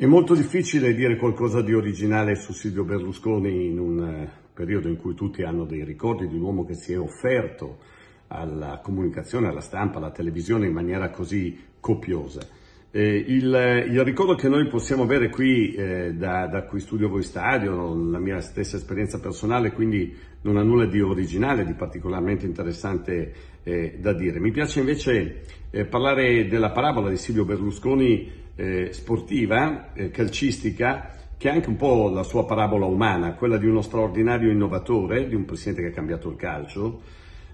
È molto difficile dire qualcosa di originale su Silvio Berlusconi in un eh, periodo in cui tutti hanno dei ricordi di un uomo che si è offerto alla comunicazione, alla stampa, alla televisione in maniera così copiosa. Eh, il, eh, il, ricordo che noi possiamo avere qui eh, da, da, qui studio voi stadio, la mia stessa esperienza personale, quindi non ha nulla di originale, di particolarmente interessante eh, da dire. Mi piace invece eh, parlare della parabola di Silvio Berlusconi eh, sportiva, eh, calcistica, che è anche un po' la sua parabola umana, quella di uno straordinario innovatore, di un presidente che ha cambiato il calcio,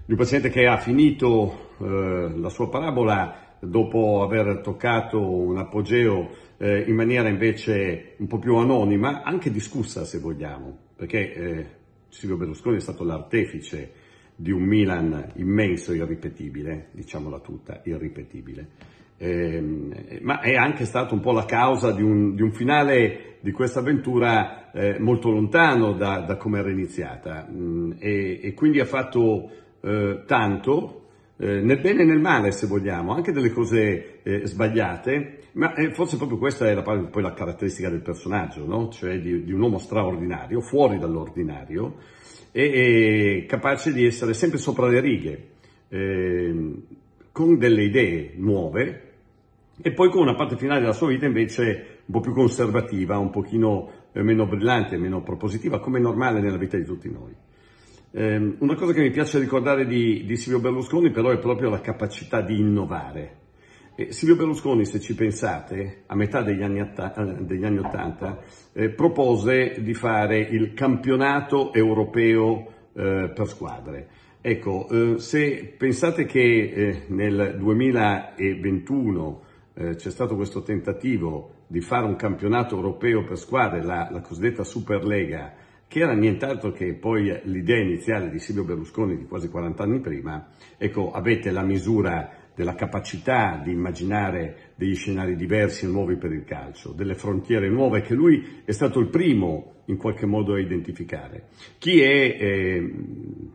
di un presidente che ha finito eh, la sua parabola dopo aver toccato un apogeo eh, in maniera invece un po' più anonima, anche discussa se vogliamo, perché Silvio Berlusconi è stato l'artefice di un Milan immenso, irripetibile, diciamola tutta, irripetibile. Eh, ma è anche stato un po' la causa di un, di un finale di questa avventura eh, molto lontano da, da come era iniziata mm, e, e, quindi ha fatto eh, tanto eh, nel bene e nel male se vogliamo, anche delle cose eh, sbagliate, ma eh, forse proprio questa è la, poi la caratteristica del personaggio, no? cioè di, di un uomo straordinario, fuori dall'ordinario, e, e capace di essere sempre sopra le righe, eh, con delle idee nuove e poi con una parte finale della sua vita invece un po' più conservativa, un pochino eh, meno brillante, meno propositiva, come è normale nella vita di tutti noi. Eh, una cosa che mi piace ricordare di, di Silvio Berlusconi però è proprio la capacità di innovare eh, Silvio Berlusconi, se ci pensate, a metà degli anni, eh, degli anni 80 eh, propose di fare il campionato europeo eh, per squadre. Ecco, eh, se pensate che nel 2021 c'è stato questo tentativo di fare un campionato europeo per squadre, la, la cosiddetta Superlega, che era nient'altro che poi l'idea iniziale di Silvio Berlusconi di quasi 40 anni prima, ecco, avete la misura della capacità di immaginare degli scenari diversi e nuovi per il calcio, delle frontiere nuove che lui è stato il primo in qualche modo a identificare. Chi è eh,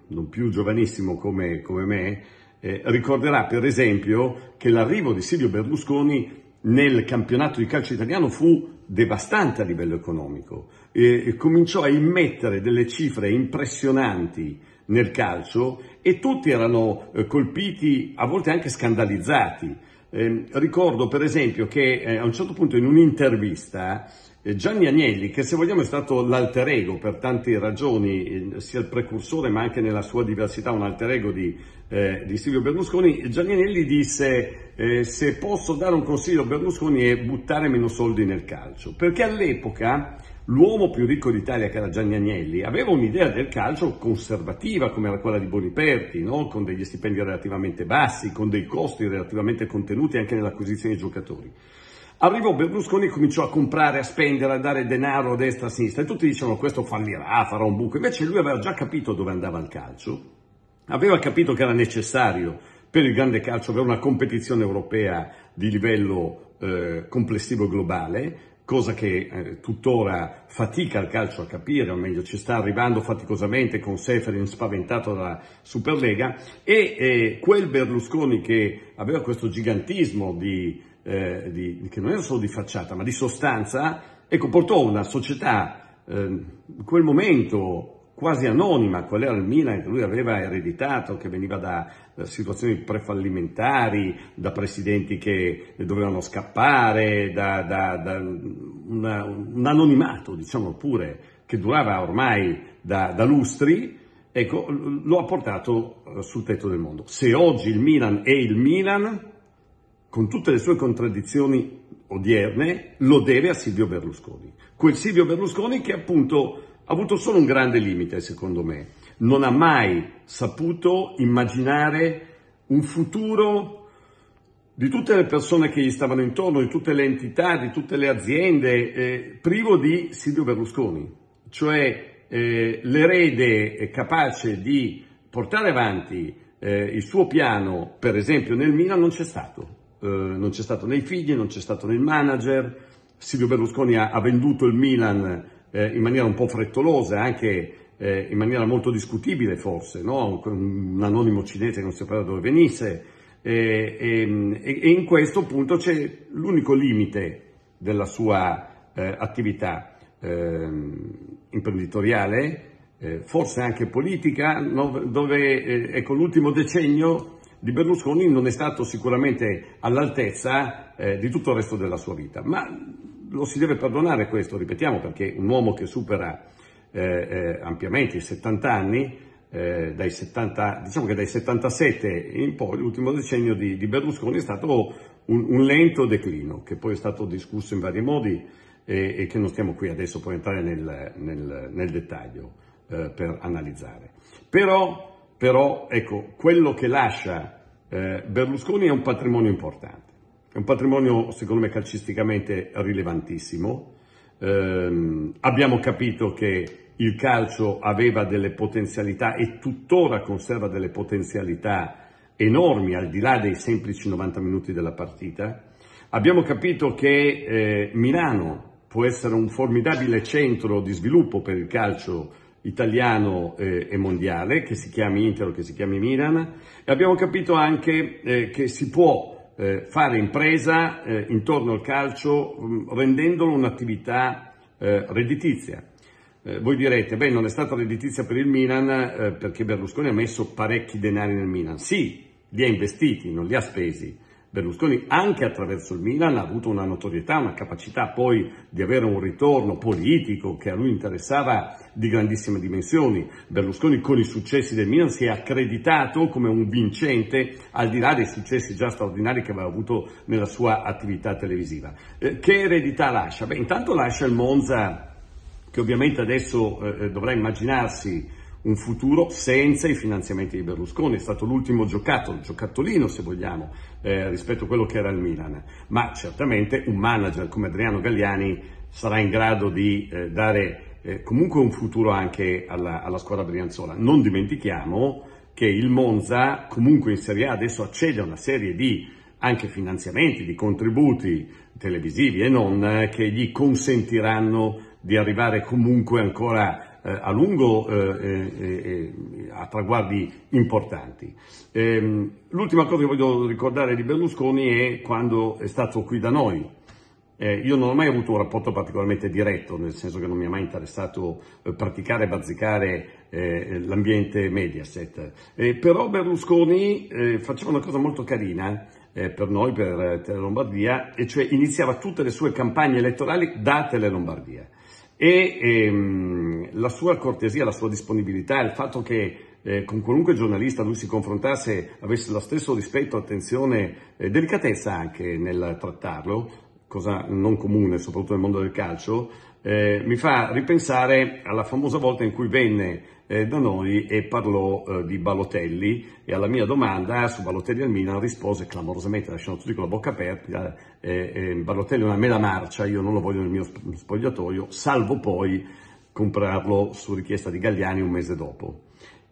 non più giovanissimo come, come me eh, ricorderà per esempio che l'arrivo di Silvio Berlusconi nel campionato di calcio italiano fu devastante a livello economico e, eh, e cominciò a immettere delle cifre impressionanti nel calcio e tutti erano eh, colpiti, a volte anche scandalizzati. Eh, ricordo per esempio che eh, a un certo punto in un'intervista eh, Gianni Agnelli, che se vogliamo è stato l'alter ego per tante ragioni, eh, sia il precursore ma anche nella sua diversità un alter ego di, eh, di Silvio Berlusconi, Gianni Agnelli disse se posso dare un consiglio a Berlusconi è buttare meno soldi nel calcio, perché all'epoca l'uomo più ricco d'Italia, che era Gianni Agnelli, aveva un'idea del calcio conservativa come era quella di Boniperti, no? con degli stipendi relativamente bassi, con dei costi relativamente contenuti anche nell'acquisizione dei giocatori. Arrivò Berlusconi e cominciò a comprare, a spendere, a dare denaro a destra e a sinistra e tutti dicevano questo fallirà, farà un buco. Invece lui aveva già capito dove andava il calcio, aveva capito che era necessario per il grande calcio avere una competizione europea di livello eh, complessivo globale, cosa che eh, tuttora fatica il calcio a capire, o meglio ci sta arrivando faticosamente con Seferin spaventato dalla Superlega, e eh, quel Berlusconi che aveva questo gigantismo di, eh, di, che non era solo di facciata, ma di sostanza, ecco, portò una società ehm, in quel momento quasi anonima, qual era il Milan che lui aveva ereditato, che veniva da, da situazioni prefallimentari, da presidenti che dovevano scappare, da, da, da una, un anonimato, diciamo pure, che durava ormai da, lustri, ecco, lo ha portato eh, sul tetto del mondo. Se oggi il Milan è il Milan, con tutte le sue contraddizioni odierne, lo deve a Silvio Berlusconi. Quel Silvio Berlusconi che appunto ha avuto solo un grande limite, secondo me. Non ha mai saputo immaginare un futuro di tutte le persone che gli stavano intorno, di tutte le entità, di tutte le aziende, eh, privo di Silvio Berlusconi, cioè eh, l'erede capace di portare avanti eh, il suo piano, per esempio nel Milan, non c'è stato. Eh, non c'è stato nei figli, non c'è stato nel manager. Silvio Berlusconi ha, ha venduto il Milan eh, in maniera un po' frettolosa, anche eh, in maniera molto discutibile forse, no? un, un, anonimo cinese che non sapeva da dove venisse, e, eh, ehm, e, e in questo punto c'è l'unico limite della sua eh, attività ehm, imprenditoriale, eh, forse anche politica, no? dove eh, ecco, l'ultimo decennio di Berlusconi non è stato sicuramente all'altezza eh, di tutto il resto della sua vita, ma lo si deve perdonare questo, ripetiamo, perché un uomo che supera eh, eh, ampiamente i 70 anni, eh, 70, diciamo che dai 77 in poi, l'ultimo decennio di, di, Berlusconi è stato un, un, lento declino, che poi è stato discusso in vari modi e, e che non stiamo qui adesso per entrare nel, nel, nel dettaglio eh, per analizzare. Però, però, ecco, quello che lascia eh, Berlusconi è un patrimonio importante. È un patrimonio, secondo me, calcisticamente rilevantissimo. Eh, abbiamo capito che il calcio aveva delle potenzialità e tuttora conserva delle potenzialità enormi, al di là dei semplici 90 minuti della partita. Abbiamo capito che eh, Milano può essere un formidabile centro di sviluppo per il calcio italiano eh, e mondiale, che si chiami Inter o che si chiami Milan, e abbiamo capito anche eh, che si può eh, fare impresa eh, intorno al calcio mh, mm, rendendolo un'attività eh, redditizia. Eh, voi direte, beh, non è stata redditizia per il Milan eh, perché Berlusconi ha messo parecchi denari nel Milan. Sì, li ha investiti, non li ha spesi Berlusconi anche attraverso il Milan ha avuto una notorietà, una capacità poi di avere un ritorno politico che a lui interessava di grandissime dimensioni. Berlusconi con i successi del Milan si è accreditato come un vincente al di là dei successi già straordinari che aveva avuto nella sua attività televisiva. Eh, che eredità lascia? Beh, intanto lascia il Monza che ovviamente adesso eh, eh dovrà immaginarsi un futuro senza i finanziamenti di Berlusconi. È stato l'ultimo giocato, il giocattolino se vogliamo, eh, rispetto a quello che era il Milan. Ma certamente un manager come Adriano Galliani sarà in grado di eh, dare eh, comunque un futuro anche alla, alla squadra brianzola. Non dimentichiamo che il Monza comunque in Serie A adesso accede a una serie di anche finanziamenti, di contributi televisivi e non, eh, che gli consentiranno di arrivare comunque ancora eh, a lungo eh, eh, a traguardi importanti. Ehm, l'ultima cosa che voglio ricordare di Berlusconi è quando è stato qui da noi, eh, io non ho mai avuto un rapporto particolarmente diretto, nel senso che non mi è mai interessato eh, praticare e bazzicare eh, l'ambiente Mediaset. però Berlusconi faceva una cosa molto carina per noi, per Tele Lombardia, e cioè iniziava tutte le sue campagne elettorali da Tele Lombardia e ehm, la sua cortesia, la sua disponibilità, il fatto che eh, con qualunque giornalista lui si confrontasse, avesse lo stesso rispetto, attenzione, eh, delicatezza anche nel trattarlo, cosa non comune soprattutto nel mondo del calcio, eh, mi fa ripensare alla famosa volta in cui venne eh, da noi e parlò eh, di Balotelli e alla mia domanda su Balotelli al Milan rispose clamorosamente, lasciando tutti con la bocca aperta, eh, eh, Balotelli è una mela marcia, io non lo voglio nel mio spogliatoio, salvo poi comprarlo su richiesta di Galliani un mese dopo.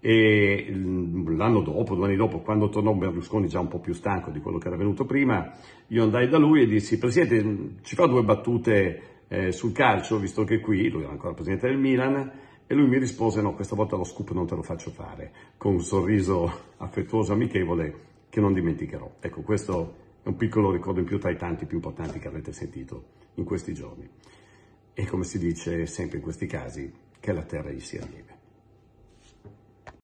E mm, l'anno dopo, due anni dopo, quando tornò Berlusconi già un po' più stanco di quello che era venuto prima, io andai da lui e dissi, Presidente, ci fa due battute eh, sul calcio, visto che qui, lui era ancora Presidente del Milan, e lui mi rispose, no, questa volta lo scoop non te lo faccio fare, con un sorriso affettuoso, amichevole, che non dimenticherò. Ecco, questo un piccolo ricordo in più tra i tanti più importanti che avrete sentito in questi giorni. E come si dice sempre in questi casi, che la terra gli sia lieve.